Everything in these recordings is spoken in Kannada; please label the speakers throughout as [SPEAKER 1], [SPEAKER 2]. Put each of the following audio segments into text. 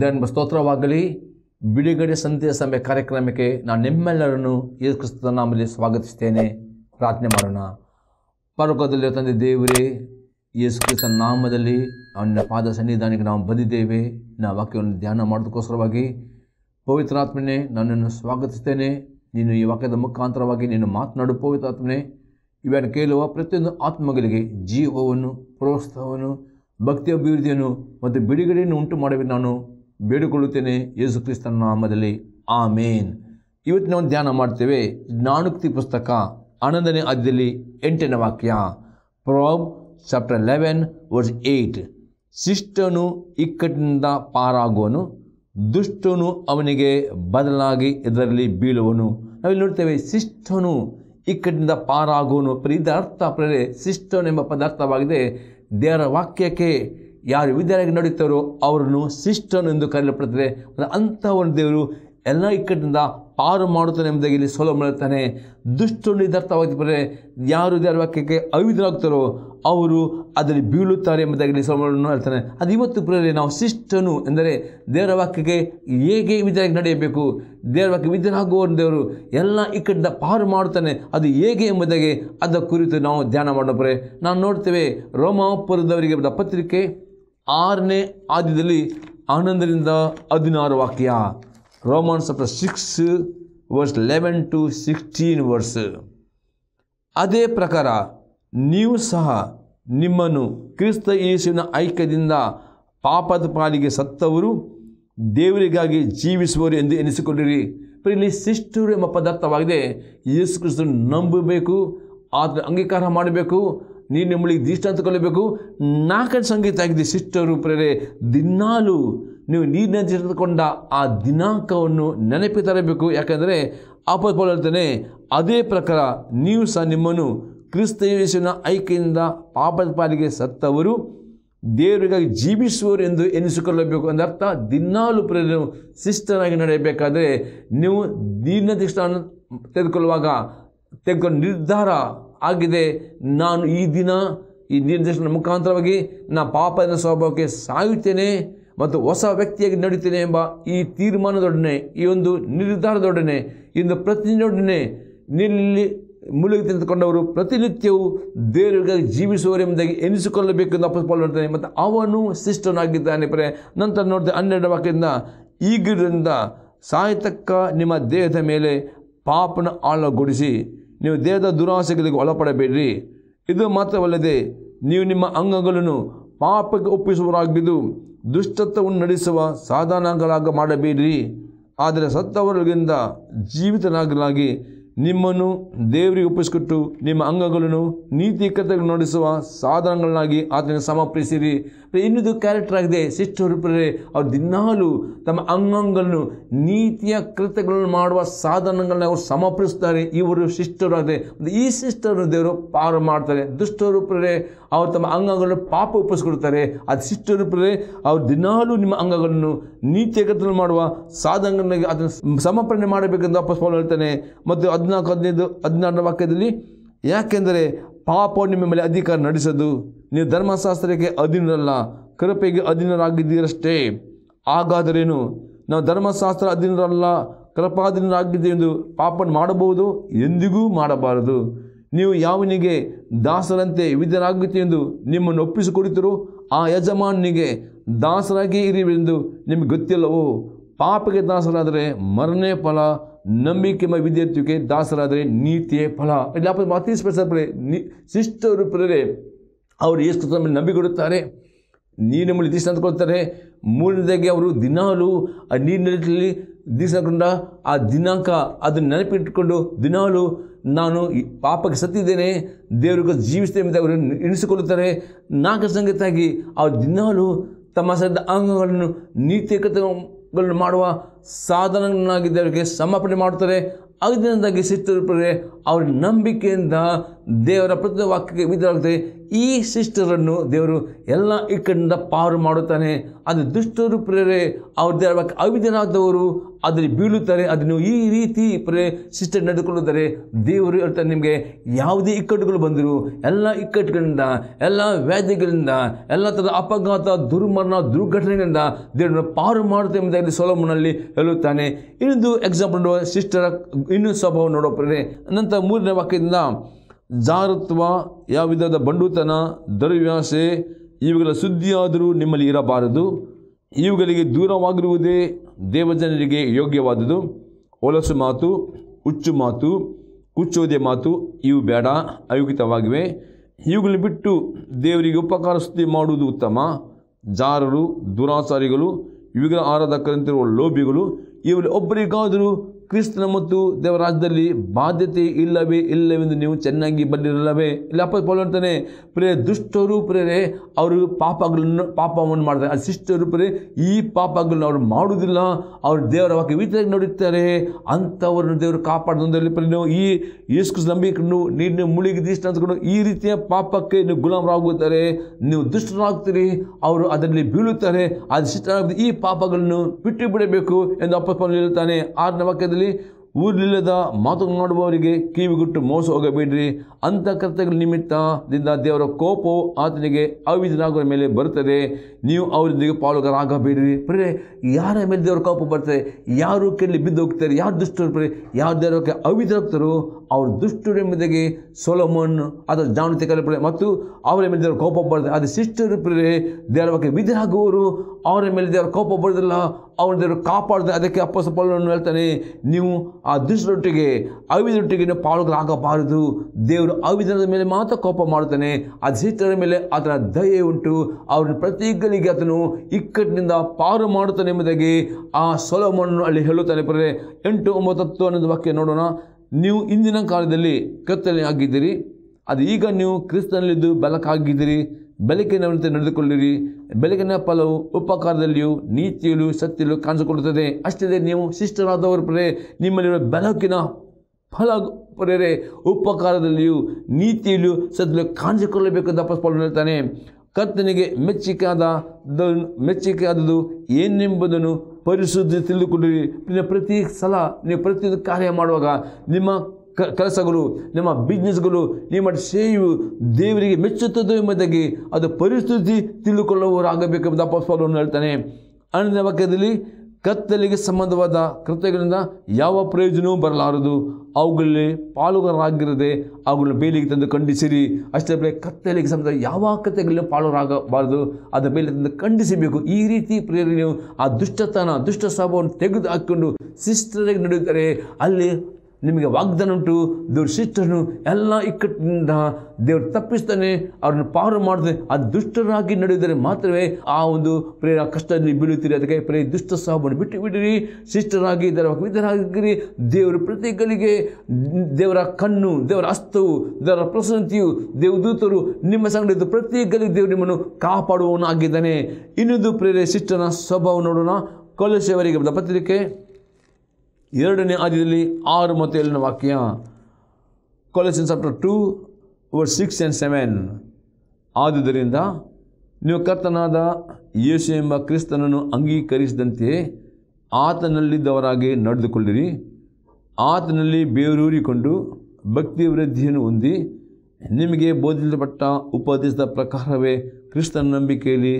[SPEAKER 1] ದೆನ್ ಸ್ತೋತ್ರವಾಗಲಿ ಬಿಡುಗಡೆ ಸಂತೆಯ ಸಮಯ ಕಾರ್ಯಕ್ರಮಕ್ಕೆ ನಾನು ನಿಮ್ಮೆಲ್ಲರನ್ನು ಏರ್ಕ್ರಿಸ್ತನ ನಾಮಲ್ಲಿ ಸ್ವಾಗತಿಸ್ತೇನೆ ಪ್ರಾರ್ಥನೆ ಮಾಡೋಣ ಪರ್ವಕದಲ್ಲಿ ತಂದೆ ದೇವರೇ ಯೇಸು ನಾಮದಲ್ಲಿ ಅವನ ಪಾದ ಸನ್ನಿಧಾನಕ್ಕೆ ನಾವು ಬಂದಿದ್ದೇವೆ ನಾ ವಾಕ್ಯವನ್ನು ಧ್ಯಾನ ಮಾಡೋದಕ್ಕೋಸ್ಕರವಾಗಿ ಪವಿತ್ರಾತ್ಮನೇ ನನ್ನನ್ನು ಸ್ವಾಗತಿಸ್ತೇನೆ ನೀನು ಈ ವಾಕ್ಯದ ಮುಖಾಂತರವಾಗಿ ನೀನು ಮಾತನಾಡು ಪವಿತ್ರಾತ್ಮನೆ ಇವನ್ನು ಕೇಳುವ ಪ್ರತಿಯೊಂದು ಆತ್ಮಗಳಿಗೆ ಜೀವವನ್ನು ಪ್ರೋತ್ಸಾಹವನ್ನು ಭಕ್ತಿ ಅಭಿವೃದ್ಧಿಯನ್ನು ಮತ್ತು ಬಿಡುಗಡೆಯನ್ನು ಉಂಟು ಮಾಡಬೇಕು ನಾನು ಬೇಡಿಕೊಳ್ಳುತ್ತೇನೆ ಯೇಸು ಕ್ರಿಸ್ತನ ನಾಮದಲ್ಲಿ ಆಮೇನ್ ಇವತ್ತಿನ ಒಂದು ಧ್ಯಾನ ಮಾಡ್ತೇವೆ ಜ್ಞಾನೋಕ್ತಿ ಪುಸ್ತಕ ಹನ್ನೊಂದನೇ ಅಧ್ಯದಲ್ಲಿ ಎಂಟನೇ ವಾಕ್ಯ Proverbs chapter eleven verse eight ಶಿಷ್ಟನು ಇಕ್ಕಟ್ಟಿನಿಂದ ಪಾರಾಗುವನು ದುಷ್ಟನು ಅವನಿಗೆ ಬದಲಾಗಿ ಇದರಲ್ಲಿ ಬೀಳುವನು ನಾವಿಲ್ಲಿ ನೋಡ್ತೇವೆ ಶಿಷ್ಟನು ಇಕ್ಕಟ್ಟಿನಿಂದ ಪಾರಾಗುವನು ಇದರ ಅರ್ಥ ಪ್ರೇರೆ ಶಿಷ್ಟನು ಎಂಬ ಪದಾರ್ಥವಾಗಿದೆ ದೇವರ ವಾಕ್ಯಕ್ಕೆ ಯಾರು ವಿದ್ಯಾರಾಗಿ ನಡೆಯುತ್ತಾರೋ ಅವರನ್ನು ಸಿಸ್ಟನ್ ಎಂದು ಕರೆಯಲ್ಪಡ್ತದೆ ಅಂಥ ಒಂದು ದೇವರು ಎಲ್ಲ ಇಕ್ಕಟ್ಟಿನಿಂದ ಪಾರು ಮಾಡುತ್ತಾನೆ ಎಂಬುದಾಗಿ ಇಲ್ಲಿ ಸೋಲ ಮಾಡುತ್ತಾನೆ ದುಷ್ಟರು ಬರೆ ಯಾರು ವಾಕ್ಯಕ್ಕೆ ಅವಿಧರಾಗ್ತಾರೋ ಅವರು ಅದರಲ್ಲಿ ಬೀಳುತ್ತಾರೆ ಎಂಬುದಾಗಿ ಇಲ್ಲಿ ಸೋಲವನ್ನು ಹೇಳ್ತಾನೆ ಅದು ಇವತ್ತು ಪ್ರೇರೆ ನಾವು ಶಿಷ್ಟನು ಎಂದರೆ ದೇವರ ವಾಕ್ಯಕ್ಕೆ ಹೇಗೆ ವಿದ್ಯಾಗಿ ನಡೆಯಬೇಕು ದೇವರ ವಾಕ್ಯ ದೇವರು ಎಲ್ಲ ಇಕ್ಕಟ್ಟಿಂದ ಪಾರು ಮಾಡುತ್ತಾನೆ ಅದು ಹೇಗೆ ಎಂಬುದಾಗಿ ಅದರ ಕುರಿತು ನಾವು ಧ್ಯಾನ ಮಾಡಬಾರೆ ನಾವು ನೋಡ್ತೇವೆ ರೋಮಾಪುರದವರಿಗೆ ಬಂದ ಪತ್ರಿಕೆ ಆರನೇ ಆದ್ಯದಲ್ಲಿ ಹನ್ನೊಂದರಿಂದ ಹದಿನಾರು ವಾಕ್ಯ ರೋಮನ್ ಸಪ್ರ six verse eleven to sixteen verse ಅದೇ ಪ್ರಕಾರ ನೀವು ಸಹ ನಿಮ್ಮನ್ನು ಕ್ರಿಸ್ತ ಯೇಸುವಿನ ಐಕ್ಯದಿಂದ ಪಾಪದ ಪಾಲಿಗೆ ಸತ್ತವರು ದೇವರಿಗಾಗಿ ಜೀವಿಸುವರು ಎಂದು ಎನಿಸಿಕೊಂಡಿರಿ ಇಲ್ಲಿ ಸಿಸ್ಟರು ಎಂಬ ಪದಾರ್ಥವಾಗಿದೆ ಯೇಸು ಕ್ರಿಸ್ತನ್ನು ನಂಬಬೇಕು ಆತನ ಅಂಗೀಕಾರ ಮಾಡಬೇಕು ನೀನು ನಿಮ್ಮಳಿಗೆ ದಿಷ್ಟ ಕೊಲ್ಲಬೇಕು ನಾಲ್ಕನ ಸಂಗೀತ ಆಗಿದೆ ಸಿಸ್ಟರು ಪ್ರೇರೆ ದಿನಾಲು ನೀವು ನೀರಿನ ತೆಗೆದುಕೊಂಡ ಆ ದಿನಾಂಕವನ್ನು ನೆನಪಿ ತರಬೇಕು ಯಾಕಂದರೆ ಆಪತ್ಪಾಲ್ ಅದೇ ಪ್ರಕಾರ ನೀವು ಸಹ ನಿಮ್ಮನ್ನು ಕ್ರಿಸ್ತ ಯೇಸುವಿನ ಐಕೆಯಿಂದ ಪಾಪದ ಪಾಲಿಗೆ ಸತ್ತವರು ದೇವರಿಗಾಗಿ ಜೀವಿಸುವರು ಎಂದು ಎನಿಸಿಕೊಳ್ಳಬೇಕು ಅಂದ ಅರ್ಥ ದಿನಾಲು ಪ್ರೇರಣೆ ಶಿಷ್ಟನಾಗಿ ನಡೆಯಬೇಕಾದರೆ ನೀವು ನೀರಿನ ತೆಗೆದುಕೊಳ್ಳುವಾಗ ತೆಗೆದುಕೊಂಡು ನಿರ್ಧಾರ ಆಗಿದೆ ನಾನು ಈ ದಿನ ಈ ನಿರ್ದೇಶನ ಮುಖಾಂತರವಾಗಿ ನಾ ಪಾಪದ ಸ್ವಭಾವಕ್ಕೆ ಸಾಯುತ್ತೇನೆ ಮತ್ತು ಹೊಸ ವ್ಯಕ್ತಿಯಾಗಿ ನಡೀತೇನೆ ಎಂಬ ಈ ತೀರ್ಮಾನದೊಡನೆ ಈ ಒಂದು ನಿರ್ಧಾರದೊಡನೆ ಇಂದು ಪ್ರತಿನಿಧಿಯೊಡನೆ ನಿಲ್ಲಿ ಮುಳುಗಿ ತೆಗೆದುಕೊಂಡವರು ಪ್ರತಿನಿತ್ಯವೂ ದೇವರಿಗಾಗಿ ಎನಿಸಿಕೊಳ್ಳಬೇಕು ಎಂದು ಅಪ್ಪ ನೋಡ್ತೇನೆ ಮತ್ತು ಅವನು ಶಿಷ್ಟನಾಗಿದ್ದಾನೆ ಪರ ನಂತರ ನೋಡಿದ ಹನ್ನೆರಡು ವಾಕ್ಯದಿಂದ ಈಗಿರಿಂದ ಸಾಯತಕ್ಕ ನಿಮ್ಮ ದೇಹದ ಮೇಲೆ ಪಾಪನ ಆಳಗೊಡಿಸಿ ನೀವು ದೇಹದ ದುರಾಸೆಗಳಿಗೆ ಒಳಪಡಬೇಡ್ರಿ ಇದು ಮಾತ್ರವಲ್ಲದೆ ನೀವು ನಿಮ್ಮ ಅಂಗಗಳನ್ನು ಪಾಪಕ್ಕೆ ಒಪ್ಪಿಸುವರಾಗಿದ್ದು ದುಷ್ಟತ್ವವನ್ನು ನಡೆಸುವ ಸಾಧನಗಳಾಗ ಮಾಡಬೇಡ್ರಿ ಆದರೆ ಸತ್ತವರಿಗಿಂತ ಜೀವಿತನಾಗಲಾಗಿ ನಿಮ್ಮನ್ನು ದೇವರಿಗೆ ಒಪ್ಪಿಸಿಕೊಟ್ಟು ನಿಮ್ಮ ಅಂಗಗಳನ್ನು ನೀತಿ ಕೃತ್ಯಗಳು ನಡೆಸುವ ಸಾಧನಗಳನ್ನಾಗಿ ಆತನ ಸಮರ್ಪಿಸಿರಿ ಇನ್ನೊಂದು ಕ್ಯಾರೆಕ್ಟರ್ ಆಗಿದೆ ಶಿಷ್ಟ ರೂಪರೇ ಅವ್ರು ದಿನಾಲು ತಮ್ಮ ಅಂಗಗಳನ್ನು ನೀತಿಯ ಕೃತ್ಯಗಳನ್ನು ಮಾಡುವ ಸಾಧನಗಳನ್ನ ಅವರು ಸಮರ್ಪಿಸ್ತಾರೆ ಇವರು ಆಗಿದೆ ಈ ಶಿಷ್ಟರನ್ನು ದೇವರು ಪಾರು ಮಾಡ್ತಾರೆ ದುಷ್ಟ ರೂಪರೇ ಅವರು ತಮ್ಮ ಅಂಗಗಳನ್ನು ಪಾಪ ಒಪ್ಪಿಸ್ಕೊಡ್ತಾರೆ ಅದು ಶಿಷ್ಟ ರೂಪದಲ್ಲಿ ಅವ್ರು ದಿನಾಲೂ ನಿಮ್ಮ ಅಂಗಗಳನ್ನು ನೀತಿಯಗತನ ಮಾಡುವ ಸಾಧನಗಳಿಗೆ ಅದನ್ನು ಸಮರ್ಪಣೆ ಮಾಡಬೇಕೆಂದು ವಾಪಸ್ ಪೌಲ್ ಹೇಳ್ತಾನೆ ಮತ್ತು ಹದಿನಾಲ್ಕು ಹದಿನೈದು ಹದಿನಾರನೇ ವಾಕ್ಯದಲ್ಲಿ ಯಾಕೆಂದರೆ ಪಾಪ ನಿಮ್ಮ ಮೇಲೆ ಅಧಿಕಾರ ನಡೆಸೋದು ನೀವು ಧರ್ಮಶಾಸ್ತ್ರಕ್ಕೆ ಅಧೀನರಲ್ಲ ಕೃಪೆಗೆ ಅಧೀನರಾಗಿದ್ದೀರಷ್ಟೇ ಹಾಗಾದರೇನು ನಾವು ಧರ್ಮಶಾಸ್ತ್ರ ಅಧೀನರಲ್ಲ ಕೃಪಾಧೀನರಾಗಿದ್ದೆ ಎಂದು ಪಾಪನ ಮಾಡಬಹುದು ಎಂದಿಗೂ ಮಾಡಬಾರದು ನೀವು ಯಾವನಿಗೆ ದಾಸರಂತೆ ವಿಧರಾಗುತ್ತೆ ಎಂದು ನಿಮ್ಮನ್ನು ಒಪ್ಪಿಸಿಕೊಡುತ್ತಿರೋ ಆ ಯಜಮಾನನಿಗೆ ದಾಸರಾಗಿ ಇರುವೆಂದು ನಿಮಗೆ ಗೊತ್ತಿಲ್ಲವೋ ಪಾಪಕ್ಕೆ ದಾಸರಾದರೆ ಮರಣೇ ಫಲ ನಂಬಿಕೆ ವಿದ್ಯಾರ್ಥಿಗೆ ದಾಸರಾದರೆ ನೀತಿಯೇ ಫಲ ಇಲ್ಲಿ ಅಪ್ಪ ಅತಿ ನಿ ಶಿಷ್ಟ ರೂಪದಲ್ಲಿ ಅವರು ಯೇಸು ಕ್ರಿಸ್ತನ ನಂಬಿಕೊಡುತ್ತಾರೆ ನೀರಿನ ಮೂಲಕ ಅಂತ ಕೊಡ್ತಾರೆ ಮೂರನೇದಾಗಿ ಅವರು ದಿನಾಲು ಆ ನೀರಿನಲ್ಲಿ ದೀಸಗೊಂಡ ಆ ದಿನಾಂಕ ಅದನ್ನು ನೆನಪಿಟ್ಟುಕೊಂಡು ದಿನಾಲು ನಾನು ಪಾಪಕ್ಕೆ ಸತ್ತಿದ್ದೇನೆ ದೇವರಿಗೆ ಜೀವಿಸ್ತೇನೆ ಅಂತ ಅವರು ಎಣಿಸಿಕೊಳ್ಳುತ್ತಾರೆ ನಾಗ ಸಂಗತಿಯಾಗಿ ಅವ್ರು ದಿನಾಲು ತಮ್ಮ ಸದ್ದ ಅಂಗಗಳನ್ನು ನೀತಿಕತೆಗಳನ್ನು ಮಾಡುವ ಸಾಧನಗಳನ್ನಾಗಿ ದೇವರಿಗೆ ಸಮರ್ಪಣೆ ಮಾಡುತ್ತಾರೆ ದಿನದಾಗಿ ಶಿಸ್ತುಪಡೆ ಅವ್ರ ನಂಬಿಕೆಯಿಂದ ದೇವರ ಪ್ರತಿ ವಾಕ್ಯಕ್ಕೆ ವಿಧವಾಗುತ್ತದೆ ಈ ಸಿಸ್ಟರನ್ನು ದೇವರು ಎಲ್ಲ ಇಕ್ಕಟ್ಟಿನಿಂದ ಪಾರು ಮಾಡುತ್ತಾನೆ ಅದು ದುಷ್ಟರು ಪ್ರೇರೆ ಅವ್ರ ದೇವರ ಅವಿಧನಾದವರು ಅದರಲ್ಲಿ ಬೀಳುತ್ತಾರೆ ಅದನ್ನು ಈ ರೀತಿ ಪ್ರೇ ಸಿಸ್ಟರ್ ನಡೆದುಕೊಳ್ಳುತ್ತಾರೆ ದೇವರು ಹೇಳ್ತಾರೆ ನಿಮಗೆ ಯಾವುದೇ ಇಕ್ಕಟ್ಟುಗಳು ಬಂದರೂ ಎಲ್ಲ ಇಕ್ಕಟ್ಟುಗಳಿಂದ ಎಲ್ಲ ವ್ಯಾಧಿಗಳಿಂದ ಎಲ್ಲ ಥರದ ಅಪಘಾತ ದುರ್ಮರಣ ದುರ್ಘಟನೆಗಳಿಂದ ದೇವರನ್ನು ಪಾರು ಮಾಡುತ್ತೆ ಎಂಬುದಾಗಿ ಸೋಲೋಮನಲ್ಲಿ ಹೇಳುತ್ತಾನೆ ಇನ್ನೊಂದು ಎಕ್ಸಾಂಪಲ್ ನೋಡುವ ಸಿಸ್ಟರ್ ಇನ್ನೂ ಸ್ವಭಾವ ನೋಡೋ ಪ್ರೇರೇ ನಂತರ ಮೂರನೇ ವಾಕ್ಯದಿಂದ ಜಾರತ್ವ ಯಾವ ವಿಧದ ಬಂಡುತನ ದುರ್ವ್ಯಾಸೆ ಇವುಗಳ ಸುದ್ದಿಯಾದರೂ ನಿಮ್ಮಲ್ಲಿ ಇರಬಾರದು ಇವುಗಳಿಗೆ ದೂರವಾಗಿರುವುದೇ ದೇವಜನರಿಗೆ ಯೋಗ್ಯವಾದುದು ಒಲಸು ಮಾತು ಹುಚ್ಚು ಮಾತು ಕುಚ್ಚೋದೆ ಮಾತು ಇವು ಬೇಡ ಅಯೋಗಿತವಾಗಿವೆ ಇವುಗಳನ್ನು ಬಿಟ್ಟು ದೇವರಿಗೆ ಉಪಕಾರ ಸುದ್ದಿ ಮಾಡುವುದು ಉತ್ತಮ ಜಾರರು ದುರಾಚಾರಿಗಳು ಇವುಗಳ ಆರಾಧಕರಂತಿರುವ ಲೋಭಿಗಳು ಇವರು ಒಬ್ಬರಿಗಾದರೂ ಕ್ರಿಸ್ತನ ಮತ್ತು ದೇವರಾಜದಲ್ಲಿ ಬಾಧ್ಯತೆ ಇಲ್ಲವೇ ಇಲ್ಲವೆಂದು ನೀವು ಚೆನ್ನಾಗಿ ಬಂದಿರಲ್ಲವೇ ಇಲ್ಲ ಅಪ್ಪ ಅಂತಾನೆ ಪ್ರೇ ದುಷ್ಟರು ಪ್ರೇರೆ ಅವರು ಪಾಪಗಳನ್ನು ಪಾಪವನ್ನು ಮಾಡ್ತಾರೆ ಆ ಶಿಷ್ಟರು ರೂಪರೇ ಈ ಪಾಪಗಳನ್ನು ಅವರು ಮಾಡುವುದಿಲ್ಲ ಅವರು ದೇವರ ವಾಕ್ಯ ವಿತರಾಗಿ ನೋಡುತ್ತಾರೆ ಅಂಥವ್ರನ್ನು ದೇವರು ಕಾಪಾಡೋದ್ರಲ್ಲಿ ಪ್ರೇ ಈ ಯೇಸು ನಂಬಿಕೊಂಡು ನೀರಿನ ಮುಳುಗಿ ದೀಷ್ಟ ಅಂತಕೊಂಡು ಈ ರೀತಿಯ ಪಾಪಕ್ಕೆ ನೀವು ಗುಲಾಮರಾಗುತ್ತಾರೆ ನೀವು ದುಷ್ಟರಾಗ್ತೀರಿ ಅವರು ಅದರಲ್ಲಿ ಬೀಳುತ್ತಾರೆ ಅದು ಈ ಪಾಪಗಳನ್ನು ಬಿಟ್ಟು ಬಿಡಬೇಕು ಎಂದು ಅಪ್ಪ ಪೌಲ್ ಹೇಳುತ್ತಾನೆ ಆರನೇ ವಾಕ್ಯದಲ್ಲಿ ವಿಷಯದಲ್ಲಿ ಊರಿಲ್ಲದ ಮಾತನಾಡುವವರಿಗೆ ಕಿವಿಗುಟ್ಟು ಮೋಸ ಹೋಗಬೇಡ್ರಿ ಅಂಥ ಕರ್ತಗಳ ನಿಮಿತ್ತದಿಂದ ದೇವರ ಕೋಪವು ಆತನಿಗೆ ಅವಿಧನಾಗುವ ಮೇಲೆ ಬರುತ್ತದೆ ನೀವು ಅವರೊಂದಿಗೆ ಪಾಲುಗಾರಾಗಬೇಡ್ರಿ ಪ್ರೇ ಯಾರ ಮೇಲೆ ದೇವರ ಕೋಪ ಬರ್ತದೆ ಯಾರು ಕೆಡಲಿ ಬಿದ್ದು ಹೋಗ್ತಾರೆ ಯಾರು ದುಷ್ಟರು ಪ್ರೇರೆ ಯಾರು ದೇವರಕ್ಕೆ ಅವಿಧರಾಗ್ತಾರೋ ಅವರು ಎಂಬುದಾಗಿ ಸೊಲೋಮನ್ ಜಾಣತೆ ಜಾಗೃತಿಕರ ಮತ್ತು ಅವರ ಮೇಲೆ ದೇವರು ಕೋಪ ಬರೋದು ಅದು ಸಿಸ್ಟರ್ ಪ್ರೇ ದೇವರ ಬಗ್ಗೆ ಆಗುವವರು ಅವರ ಮೇಲೆ ದೇವರ ಕೋಪ ಬರೋದಿಲ್ಲ ಅವನ ದೇವರು ಕಾಪಾಡದೆ ಅದಕ್ಕೆ ಅಪ್ಪಸ ಪಾಲನ್ನು ಹೇಳ್ತಾನೆ ನೀವು ಆ ದುಷ್ಟರೊಟ್ಟಿಗೆ ಅವಿದರೊಟ್ಟಿಗೆ ನೀವು ಪಾಲುಗಳಾಗಬಾರದು ದೇವರು ಅವಿಧನದ ಮೇಲೆ ಮಾತ್ರ ಕೋಪ ಮಾಡುತ್ತಾನೆ ಆ ಶಿಷ್ಟರ ಮೇಲೆ ಅದರ ದಯೆ ಉಂಟು ಅವ್ರನ್ನ ಪ್ರತಿಗಳಿಗೆ ಅದನ್ನು ಇಕ್ಕಟ್ಟಿನಿಂದ ಪಾರು ಮಾಡುತ್ತಾನೆ ಎಂಬುದಾಗಿ ಆ ಸೊಲೋಮನ್ನು ಅಲ್ಲಿ ಹೇಳುತ್ತಾನೆ ಪ್ರೇರೆ ಎಂಟು ಒಂಬತ್ತು ಹತ್ತು ಅನ್ನೋದು ವಾಕ್ಯ ನೋಡೋಣ ನೀವು ಇಂದಿನ ಕಾಲದಲ್ಲಿ ಕತ್ತಲೆ ಆಗಿದ್ದೀರಿ ಅದು ಈಗ ನೀವು ಕ್ರಿಸ್ತನಲ್ಲಿದ್ದು ಬೆಲಕಾಗಿದ್ದೀರಿ ಬೆಳಕಿನಂತೆ ನಡೆದುಕೊಳ್ಳಿರಿ ಬೆಳಕಿನ ಫಲವು ಉಪಕಾರದಲ್ಲಿಯೂ ನೀತಿಯಲ್ಲೂ ಸತ್ಯಲ್ಲೂ ಕಾಣಿಸಿಕೊಳ್ಳುತ್ತದೆ ಅಷ್ಟೇ ನೀವು ಶಿಷ್ಟರಾದವರು ಪರೇ ನಿಮ್ಮಲ್ಲಿರುವ ಬೆಳಕಿನ ಫಲ ಉಪಕಾರದಲ್ಲಿಯೂ ನೀತಿಯಲ್ಲೂ ಕಾಣಿಸಿಕೊಳ್ಳಬೇಕು ಕಾಣಿಸಿಕೊಳ್ಳಬೇಕೆಂದು ಅಪಸ್ಪಾಲು ಹೇಳ್ತಾನೆ ಆದ ಮೆಚ್ಚಿಕಾದ ಆದದ್ದು ಏನೆಂಬುದನ್ನು ಪರಿಶುದ್ಧಿ ತಿಳಿದುಕೊಂಡಿರಿ ನೀವು ಪ್ರತಿ ಸಲ ನೀವು ಪ್ರತಿಯೊಂದು ಕಾರ್ಯ ಮಾಡುವಾಗ ನಿಮ್ಮ ಕ ಕೆಲಸಗಳು ನಿಮ್ಮ ಬಿಸ್ನೆಸ್ಗಳು ನೀವು ಮಾಡಿ ಸೇವೆಯು ದೇವರಿಗೆ ಮೆಚ್ಚುತ್ತದೆ ಎಂಬುದಾಗಿ ಅದು ಪರಿಸ್ಥಿತಿ ತಿಳಿದುಕೊಳ್ಳುವವರಾಗಬೇಕೆಂಬುದು ಅಪಸ್ವಾಲವನ್ನು ಹೇಳ್ತಾನೆ ಅನ್ನ ವಾಕ್ಯದಲ್ಲಿ ಕತ್ತಲಿಗೆ ಸಂಬಂಧವಾದ ಕೃತ್ಯಗಳಿಂದ ಯಾವ ಪ್ರಯೋಜನವೂ ಬರಲಾರದು ಅವುಗಳಲ್ಲಿ ಪಾಲುಗಾರರಾಗಿರದೆ ಅವುಗಳ ಬೇಲಿಗೆ ತಂದು ಖಂಡಿಸಿರಿ ಅಷ್ಟೇ ಬೇರೆ ಕತ್ತಲಿಗೆ ಸಂಬಂಧ ಯಾವ ಕೃತ್ಯಗಳಲ್ಲಿ ಪಾಲುಗಾರಾಗಬಾರದು ಅದರ ಮೇಲೆ ತಂದು ಖಂಡಿಸಬೇಕು ಈ ರೀತಿ ಪ್ರೇರಣೆಯು ಆ ದುಷ್ಟತನ ದುಷ್ಟ ಸ್ವಭಾವವನ್ನು ತೆಗೆದು ಹಾಕಿಕೊಂಡು ಶಿಸ್ತರಾಗಿ ನಡೆಯುತ್ತಾರೆ ಅಲ್ಲಿ ನಿಮಗೆ ವಾಗ್ದಾನ ಉಂಟು ದೇವ್ರ ಶಿಷ್ಟನು ಎಲ್ಲ ಇಕ್ಕಟ್ಟಿನಿಂದ ದೇವ್ರು ತಪ್ಪಿಸ್ತಾನೆ ಅವ್ರನ್ನ ಪಾರು ಮಾಡಿದ್ರೆ ಅದು ದುಷ್ಟರಾಗಿ ನಡೆಯಿದರೆ ಮಾತ್ರವೇ ಆ ಒಂದು ಪ್ರೇರ ಕಷ್ಟದಲ್ಲಿ ಬೀಳುತ್ತೀರಿ ಅದಕ್ಕೆ ಪ್ರೇ ದುಷ್ಟ ಸ್ವಭಾವವನ್ನು ಬಿಟ್ಟು ಬಿಡಿರಿ ಶಿಷ್ಟರಾಗಿ ವಿಧರಾಗಿರಿ ದೇವರ ಪ್ರತಿಗಳಿಗೆ ದೇವರ ಕಣ್ಣು ದೇವರ ಅಸ್ತವು ದೇವರ ಪ್ರಸನ್ನತೆಯು ದೇವದೂತರು ನಿಮ್ಮ ಪ್ರತಿ ಪ್ರತಿಗಳಿಗೆ ದೇವರು ನಿಮ್ಮನ್ನು ಕಾಪಾಡುವವನಾಗಿದ್ದಾನೆ ಇನ್ನೊಂದು ಪ್ರೇರೆ ಶಿಷ್ಟನ ಸ್ವಭಾವ ನೋಡೋಣ ಕೊಲಸೆಯವರಿಗೆ ಬಂದ ಪತ್ರಿಕೆ ಎರಡನೇ ಆದ್ಯದಲ್ಲಿ ಆರು ಮತ್ತು ಏಳನೇ ವಾಕ್ಯ ಕಾಲೇಜನ್ chapter two verse six and seven ಆದುದರಿಂದ ನೀವು ಕರ್ತನಾದ ಯೇಸು ಎಂಬ ಕ್ರಿಸ್ತನನ್ನು ಅಂಗೀಕರಿಸಿದಂತೆ ಆತನಲ್ಲಿದ್ದವರಾಗಿ ನಡೆದುಕೊಳ್ಳಿರಿ ಆತನಲ್ಲಿ ಬೇರೂರಿಕೊಂಡು ಭಕ್ತಿ ವೃದ್ಧಿಯನ್ನು ಹೊಂದಿ ನಿಮಗೆ ಬೋಧಿಸಲ್ಪಟ್ಟ ಉಪದೇಶದ ಪ್ರಕಾರವೇ ಕ್ರಿಸ್ತನ ನಂಬಿಕೆಯಲ್ಲಿ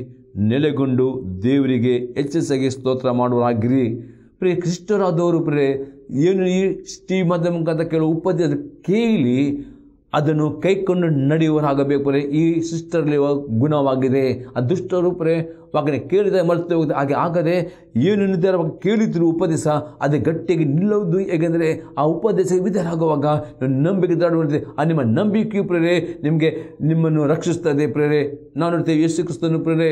[SPEAKER 1] ನೆಲೆಗೊಂಡು ದೇವರಿಗೆ ಹೆಚ್ಚೆಚ್ಚಾಗಿ ಸ್ತೋತ್ರ ಮಾಡುವರಾಗಿರಿ ಪ್ರೇ ಕ್ರಿಸ್ತರಾದವರು ಪ್ರೇ ಏನು ಈ ಟಿವಿ ಮಾಧ್ಯಮ ಕೇಳುವ ಕೆಲವು ಉಪದೇಶ ಕೇಳಿ ಅದನ್ನು ಕೈಕೊಂಡು ನಡೆಯುವರಾಗಬೇಕು ಪ್ರೇ ಈ ಸಿಸ್ಟರ್ಲಿ ಗುಣವಾಗಿದೆ ಆ ದುಷ್ಟರು ಪ್ರೇ ವಾಗನೆ ಕೇಳಿದ ಮರೆತು ಹೋಗುತ್ತೆ ಹಾಗೆ ಆಗದೆ ಏನು ನಿರ್ಧಾರ ಕೇಳಿದ್ರು ಉಪದೇಶ ಅದೇ ಗಟ್ಟಿಗೆ ನಿಲ್ಲುವುದು ಹೇಗೆಂದರೆ ಆ ಉಪದೇಶ ವಿಧರಾಗುವಾಗ ನಂಬಿಕೆ ದಾಡುವಂತೆ ಆ ನಿಮ್ಮ ನಂಬಿಕೆಯು ಪ್ರೇರೆ ನಿಮಗೆ ನಿಮ್ಮನ್ನು ರಕ್ಷಿಸ್ತದೆ ಪ್ರೇರೆ ನಾನು ನೋಡ್ತೇವೆ ಯಶು ಕ್ರಿಸ್ತನು ಪ್ರೇರೆ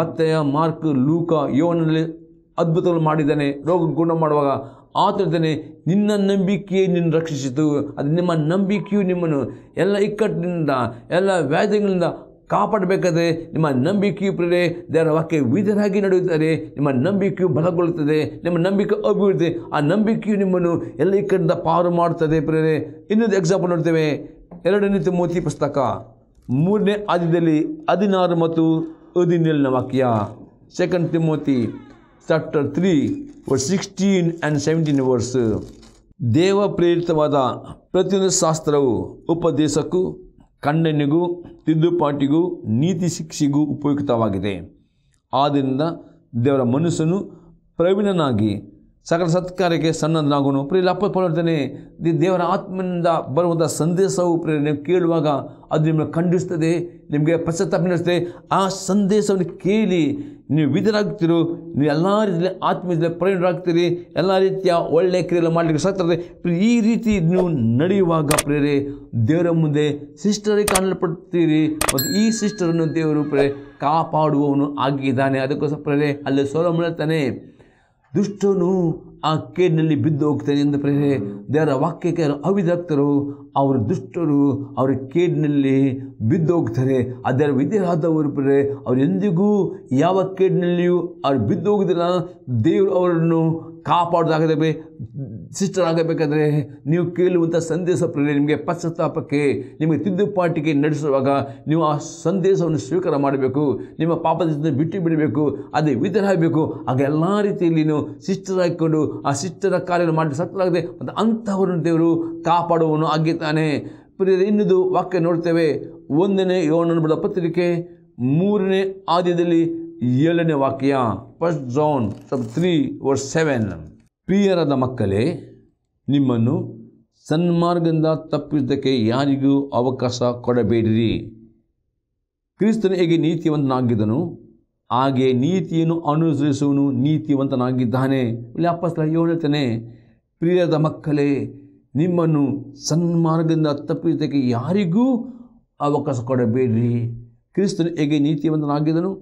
[SPEAKER 1] ಮತ್ತೆಯ ಮಾರ್ಕ್ ಲೂಕ ಯೋನಲ್ಲಿ ಅದ್ಭುತಗಳು ಮಾಡಿದ್ದಾನೆ ರೋಗ ಗುಣ ಮಾಡುವಾಗ ಆತನಿದ್ದಾನೆ ನಿನ್ನ ನಂಬಿಕೆಯೇ ನಿನ್ನ ರಕ್ಷಿಸಿತು ಅದು ನಿಮ್ಮ ನಂಬಿಕೆಯು ನಿಮ್ಮನ್ನು ಎಲ್ಲ ಇಕ್ಕಟ್ಟಿನಿಂದ ಎಲ್ಲ ವ್ಯಾಧಿಗಳಿಂದ ಕಾಪಾಡಬೇಕಾದ್ರೆ ನಿಮ್ಮ ನಂಬಿಕೆಯು ಪ್ರೇರೇ ದೇವರ ವಾಕ್ಯ ವಿಧರಾಗಿ ನಡೆಯುತ್ತಾರೆ ನಿಮ್ಮ ನಂಬಿಕೆಯು ಬಲಗೊಳ್ಳುತ್ತದೆ ನಿಮ್ಮ ನಂಬಿಕೆ ಅಭಿವೃದ್ಧಿ ಆ ನಂಬಿಕೆಯು ನಿಮ್ಮನ್ನು ಎಲ್ಲ ಇಕ್ಕಟ್ಟಿನಿಂದ ಪಾರು ಮಾಡುತ್ತದೆ ಪ್ರೇರೆ ಇನ್ನೊಂದು ಎಕ್ಸಾಂಪಲ್ ನೋಡ್ತೇವೆ ಎರಡನೇ ತಿಮೋತಿ ಪುಸ್ತಕ ಮೂರನೇ ಆದ್ಯದಲ್ಲಿ ಹದಿನಾರು ಮತ್ತು ಹದಿನೇಳನ ವಾಕ್ಯ second Timothy chapter three verse sixteen and seventeen verse ದೇವ ಪ್ರೇರಿತವಾದ ಪ್ರತಿಯೊಂದು ಶಾಸ್ತ್ರವು ಉಪದೇಶಕ್ಕೂ ಖಂಡನೆಗೂ ತಿದ್ದುಪಾಟಿಗೂ ನೀತಿ ಶಿಕ್ಷೆಗೂ ಉಪಯುಕ್ತವಾಗಿದೆ ಆದ್ದರಿಂದ ದೇವರ ಮನಸ್ಸನ್ನು ಪ್ರವೀಣನಾಗಿ ಸಕಲ ಸತ್ಕಾರಕ್ಕೆ ಸನ್ನದ್ಧನಾಗೋನು ಪ್ರಿಯಲ್ಲಿ ಅಪ್ಪ ನೀ ದೇವರ ಆತ್ಮನಿಂದ ಬರುವಂಥ ಸಂದೇಶವು ಪ್ರಿಯ ನೀವು ಕೇಳುವಾಗ ಅದು ನಿಮ್ಮನ್ನು ಖಂಡಿಸ್ತದೆ ನಿಮಗೆ ಪಶ್ಚಾತ್ತಾಪ ಆ ಸಂದೇಶವನ್ನು ಕೇಳಿ ನೀವು ವಿಧರಾಗ್ತೀರು ನೀವು ಎಲ್ಲ ರೀತಿಯಲ್ಲಿ ಆತ್ಮೀಯದಲ್ಲಿ ಪರಿಣರಾಗ್ತೀರಿ ಎಲ್ಲ ರೀತಿಯ ಒಳ್ಳೆಯ ಕ್ರಿಯೆಲ್ಲ ಮಾಡಲಿಕ್ಕೆ ಸಾಕ್ತದೆ ಈ ರೀತಿ ನೀವು ನಡೆಯುವಾಗ ಪ್ರೇರೆ ದೇವರ ಮುಂದೆ ಸಿಸ್ಟರೇ ಕಾಣಲ್ಪಡ್ತೀರಿ ಮತ್ತು ಈ ಸಿಸ್ಟರನ್ನು ದೇವರು ಪ್ರೇ ಕಾಪಾಡುವವನು ಆಗಿದ್ದಾನೆ ಅದಕ್ಕೋಸ್ಕರ ಪ್ರೇರೆ ಅಲ್ಲಿ ಸೋಲ ಮಾಡ್ತಾನೆ ದುಷ್ಟನು ಆ ಕೇಡಿನಲ್ಲಿ ಬಿದ್ದು ಹೋಗ್ತಾನೆ ಎಂದು ಪ್ರೇರೆ ದೇವರ ವಾಕ್ಯಕ್ಕೆ ಅವಿದಾಗ್ತಾರೋ ಅವರ ದುಷ್ಟರು ಅವರ ಕೇಡಿನಲ್ಲಿ ಬಿದ್ದು ಹೋಗ್ತಾರೆ ಅದರ ವಿದ್ಯರಾದವರು ಪ್ರೇರೆ ಎಂದಿಗೂ ಯಾವ ಕೇಡಿನಲ್ಲಿಯೂ ಅವ್ರು ಬಿದ್ದು ಹೋಗುದಿಲ್ಲ ದೇವರು ಅವರನ್ನು ಕಾಪಾಡೋದಾಗದೇ ಸಿಸ್ಟರ್ ಆಗಬೇಕಾದರೆ ನೀವು ಕೇಳುವಂಥ ಸಂದೇಶ ಪ್ರೇರಣೆ ನಿಮಗೆ ಪಶ್ಚಾತ್ತಾಪಕ್ಕೆ ನಿಮಗೆ ತಿದ್ದುಪಾಟಿಗೆ ನಡೆಸುವಾಗ ನೀವು ಆ ಸಂದೇಶವನ್ನು ಸ್ವೀಕಾರ ಮಾಡಬೇಕು ನಿಮ್ಮ ಪಾಪದಿಂದ ಬಿಟ್ಟು ಬಿಡಬೇಕು ಅದೇ ವಿಧರಾಗಬೇಕು ಆಗ ಎಲ್ಲ ರೀತಿಯಲ್ಲಿ ನೀವು ಸಿಸ್ಟರ್ ಹಾಕಿಕೊಂಡು ಆ ಸಿಸ್ಟರ ಕಾರ್ಯವನ್ನು ಮಾಡಿ ಸತ್ತಲಾಗದೆ ಮತ್ತು ಅಂಥವರನ್ನು ದೇವರು ಕಾಪಾಡುವನು ಆಗಿದ್ದಾನೆ ಪ್ರಿಯರು ಇನ್ನೊಂದು ವಾಕ್ಯ ನೋಡ್ತೇವೆ ಒಂದನೇ ಯೋನನ್ನು ಬಿಡ ಪತ್ರಿಕೆ ಮೂರನೇ ಆದ್ಯದಲ್ಲಿ ಏಳನೇ ವಾಕ್ಯ ಫಸ್ಟ್ ಜಾನ್ ಸಬ್ ತ್ರೀ ಓರ್ ಸೆವೆನ್ ಪ್ರಿಯರಾದ ಮಕ್ಕಳೇ ನಿಮ್ಮನ್ನು ಸನ್ಮಾರ್ಗದಿಂದ ತಪ್ಪಿಸಿದ್ದಕ್ಕೆ ಯಾರಿಗೂ ಅವಕಾಶ ಕೊಡಬೇಡಿರಿ ಕ್ರಿಸ್ತನು ಹೇಗೆ ನೀತಿವಂತನಾಗಿದ್ದನು ಹಾಗೆ ನೀತಿಯನ್ನು ಅನುಸರಿಸುವನು ನೀತಿವಂತನಾಗಿದ್ದಾನೆ ಅಪ್ಪಸ್ತ ಹೇಳ್ತಾನೆ ಪ್ರಿಯರದ ಮಕ್ಕಳೇ ನಿಮ್ಮನ್ನು ಸನ್ಮಾರ್ಗದಿಂದ ತಪ್ಪಿಸಿದ್ದಕ್ಕೆ ಯಾರಿಗೂ ಅವಕಾಶ ಕೊಡಬೇಡಿರಿ ಕ್ರಿಸ್ತನು ಹೇಗೆ ನೀತಿವಂತನಾಗಿದ್ದನು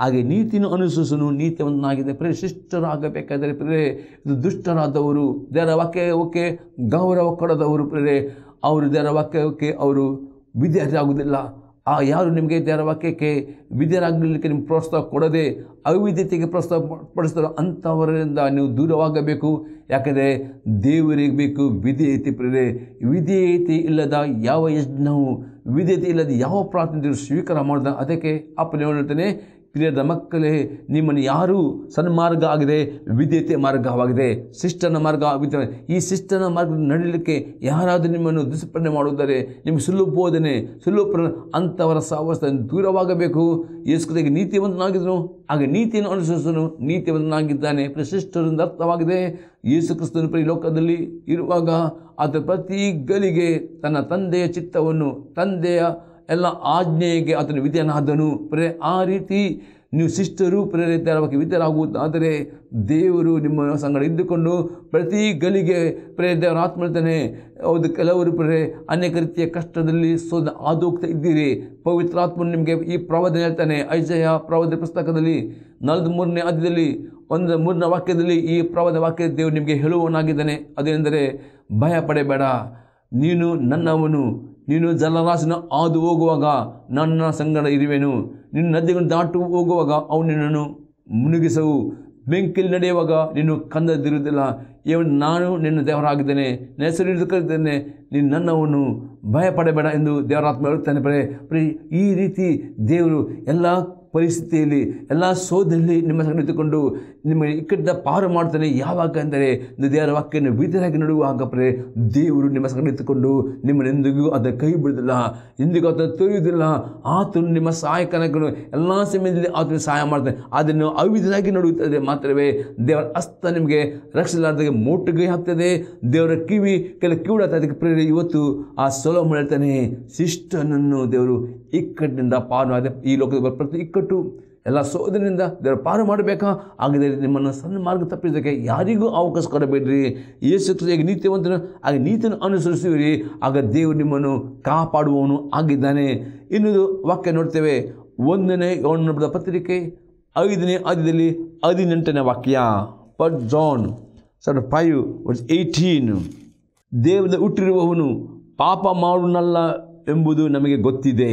[SPEAKER 1] ಹಾಗೆ ನೀತಿಯನ್ನು ಅನುಸರಿಸಲು ನೀತಿಯವನ್ನಾಗಿದೆ ಪ್ರೇ ಶಿಷ್ಟರಾಗಬೇಕಾದರೆ ಪ್ರೇ ಇದು ದುಷ್ಟರಾದವರು ವಾಕ್ಯ ಓಕೆ ಗೌರವ ಕೊಡದವರು ಪ್ರೇ ಅವರು ದೇವರ ವಾಕ್ಯಕ್ಕೆ ಅವರು ವಿದ್ಯಾರ್ಥಿಯಾಗುವುದಿಲ್ಲ ಆ ಯಾರು ನಿಮಗೆ ದೇರ ವಾಕ್ಯಕ್ಕೆ ವಿದ್ಯರಾಗಲಿಕ್ಕೆ ನಿಮ್ಗೆ ಪ್ರೋತ್ಸಾಹ ಕೊಡದೆ ಅವಿದ್ಯತೆಗೆ ಪ್ರೋತ್ಸಾಹ ಪಡಿಸ್ತಾರೋ ಅಂಥವರಿಂದ ನೀವು ದೂರವಾಗಬೇಕು ಯಾಕೆಂದರೆ ದೇವರಿಗೆ ಬೇಕು ವಿಧೇಯತೆ ಪ್ರೇ ವಿಧೇಯತೆ ಇಲ್ಲದ ಯಾವ ಯಜ್ಞವು ವಿಧೇಯತೆ ಇಲ್ಲದ ಯಾವ ಪ್ರಾರ್ಥನೆ ಸ್ವೀಕಾರ ಮಾಡಿದ ಅದಕ್ಕೆ ಅಪ್ಪ ಹೇಳ್ತೇನೆ ಪ್ರಿಯದ ಮಕ್ಕಳೇ ನಿಮ್ಮನ್ನು ಯಾರೂ ಸನ್ಮಾರ್ಗ ಆಗಿದೆ ವಿದ್ಯತೆ ಮಾರ್ಗವಾಗಿದೆ ಶಿಷ್ಟನ ಮಾರ್ಗ ಆಗಿದೆ ಈ ಶಿಷ್ಟನ ಮಾರ್ಗ ನಡೀಲಿಕ್ಕೆ ಯಾರಾದರೂ ನಿಮ್ಮನ್ನು ದುಷ್ಪರಣೆ ಮಾಡುವುದರೆ ನಿಮಗೆ ಸುಲಭ ಬೋಧನೆ ಸುಲಭ ಅಂಥವರ ಸಾವಸ್ಥೆಯನ್ನು ದೂರವಾಗಬೇಕು ನೀತಿ ನೀತಿವಂತನಾಗಿದ್ದನು ಹಾಗೆ ನೀತಿಯನ್ನು ಅನುಸರಿಸಲು ನೀತಿವಂತನಾಗಿದ್ದಾನೆ ಪ್ರಶಿಷ್ಟರಿಂದ ಅರ್ಥವಾಗಿದೆ ಯೇಸು ಕ್ರಿಸ್ತನ ಪ್ರತಿ ಲೋಕದಲ್ಲಿ ಇರುವಾಗ ಆತ ಪ್ರತಿ ತನ್ನ ತಂದೆಯ ಚಿತ್ತವನ್ನು ತಂದೆಯ ಎಲ್ಲ ಆಜ್ಞೆಗೆ ಆತನು ವಿಧಿಯನಾದನು ಪ್ರೇ ಆ ರೀತಿ ನೀವು ಶಿಷ್ಟರು ಪ್ರೇರಿತರಾಗಿ ವಿಧಿಯರಾಗುವುದಾದರೆ ದೇವರು ನಿಮ್ಮ ಸಂಗಡ ಇದ್ದುಕೊಂಡು ಪ್ರತಿ ಗಲಿಗೆ ಪ್ರೇ ದೇವರ ಆತ್ಮಳ್ತಾನೆ ಹೌದು ಕೆಲವರು ಪ್ರೇ ಅನೇಕ ರೀತಿಯ ಕಷ್ಟದಲ್ಲಿ ಸೋದ ಆದೋಗ್ತಾ ಇದ್ದೀರಿ ಪವಿತ್ರಾತ್ಮನು ನಿಮಗೆ ಈ ಪ್ರವಾದನೆ ಹೇಳ್ತಾನೆ ಐಜಯ ಪ್ರವಾದ ಪುಸ್ತಕದಲ್ಲಿ ನಲವತ್ತ್ ಮೂರನೇ ಆದ್ಯದಲ್ಲಿ ಒಂದು ಮೂರನೇ ವಾಕ್ಯದಲ್ಲಿ ಈ ಪ್ರವಾದ ವಾಕ್ಯ ದೇವರು ನಿಮಗೆ ಹೇಳುವವನಾಗಿದ್ದಾನೆ ಅದೇನೆಂದರೆ ಭಯ ಪಡೆಯಬೇಡ ನೀನು ನನ್ನವನು ನೀನು ಜಲರಾಶಿನ ಹಾದು ಹೋಗುವಾಗ ನನ್ನ ಸಂಗಡ ಇರುವೆನು ನಿನ್ನ ನದಿಗಳನ್ನು ದಾಟು ಹೋಗುವಾಗ ಅವನು ನಿನ್ನನ್ನು ಮುನುಗಿಸವು ಬೆಂಕಿಲಿ ನಡೆಯುವಾಗ ನೀನು ಕಂದದಿರುವುದಿಲ್ಲ ಇವನು ನಾನು ನಿನ್ನ ದೇವರಾಗಿದ್ದೇನೆ ನೆಸರು ನೀನು ನೀನು ನನ್ನವನ್ನು ಭಯಪಡಬೇಡ ಎಂದು ದೇವರಾತ್ಮ ಹೇಳುತ್ತಾನೆ ಬರೇ ಈ ರೀತಿ ದೇವರು ಎಲ್ಲ ಪರಿಸ್ಥಿತಿಯಲ್ಲಿ ಎಲ್ಲ ಸೋದಲ್ಲಿ ನಿಮ್ಮ ಸಂಗತಿಕೊಂಡು ನಿಮ್ಮ ಇಕ್ಕಟ್ಟ ಪಾರು ಮಾಡ್ತಾನೆ ಯಾವಾಗ ಅಂದರೆ ದೇವರ ವಾಕ್ಯವನ್ನು ಬೀದರಾಗಿ ನೋಡುವಾಗ ಪ್ರೇ ದೇವರು ನಿಮ್ಮ ಸಂಗಡಿತುಕೊಂಡು ನಿಮ್ಮನೆಂದಿಗೂ ಅದನ್ನು ಕೈ ಬಿಡುವುದಿಲ್ಲ ಎಂದಿಗೂ ಅದನ್ನು ತೊರೆಯುವುದಿಲ್ಲ ಆತನು ನಿಮ್ಮ ಸಹಾಯಕನಗಳು ಎಲ್ಲ ಸಮಯದಲ್ಲಿ ಆತನ ಸಹಾಯ ಮಾಡ್ತಾನೆ ಅದನ್ನು ಅವಿಧರಾಗಿ ನೋಡುತ್ತದೆ ಮಾತ್ರವೇ ದೇವರ ಅಸ್ತ ನಿಮಗೆ ರಕ್ಷಿಸಲಾರ್ದಾಗೆ ಮೋಟುಗೈ ಹಾಕ್ತದೆ ದೇವರ ಕಿವಿ ಕೆಲ ಕಿವಿಡಾಗ್ತದೆ ಅದಕ್ಕೆ ಪ್ರೇರಣೆ ಇವತ್ತು ಆ ಸೊಲೋ ಮಾಡ್ತಾನೆ ಶಿಷ್ಟನನ್ನು ದೇವರು ಇಕ್ಕಟ್ಟಿನಿಂದ ಪಾರು ಅದೇ ಈ ಲೋಕದ ಪ್ರತಿ ಇಕ್ಕಟ್ಟು ಬಿಟ್ಟು ಎಲ್ಲ ಸೋದರಿಂದ ದೇವರ ಪಾರು ಮಾಡಬೇಕಾ ಹಾಗಿದ್ದರೆ ನಿಮ್ಮನ್ನು ಸಣ್ಣ ಮಾರ್ಗ ತಪ್ಪಿಸಿದಕ್ಕೆ ಯಾರಿಗೂ ಅವಕಾಶ ಕೊಡಬೇಡ್ರಿ ಯೇಸು ಹೇಗೆ ನೀತಿವಂತನು ಹಾಗೆ ನೀತಿಯನ್ನು ಅನುಸರಿಸುವಿರಿ ಆಗ ದೇವರು ನಿಮ್ಮನ್ನು ಕಾಪಾಡುವವನು ಆಗಿದ್ದಾನೆ ಇನ್ನೊಂದು ವಾಕ್ಯ ನೋಡ್ತೇವೆ ಒಂದನೇ ಏಳು ಪತ್ರಿಕೆ ಐದನೇ ಆದ್ಯದಲ್ಲಿ ಹದಿನೆಂಟನೇ ವಾಕ್ಯ ಪರ್ ಜಾನ್ ಸರ್ ಫೈವ್ ವರ್ಸ್ ಏಯ್ಟೀನ್ ದೇವದ ಹುಟ್ಟಿರುವವನು ಪಾಪ ಮಾಡುವನಲ್ಲ ಎಂಬುದು ನಮಗೆ ಗೊತ್ತಿದೆ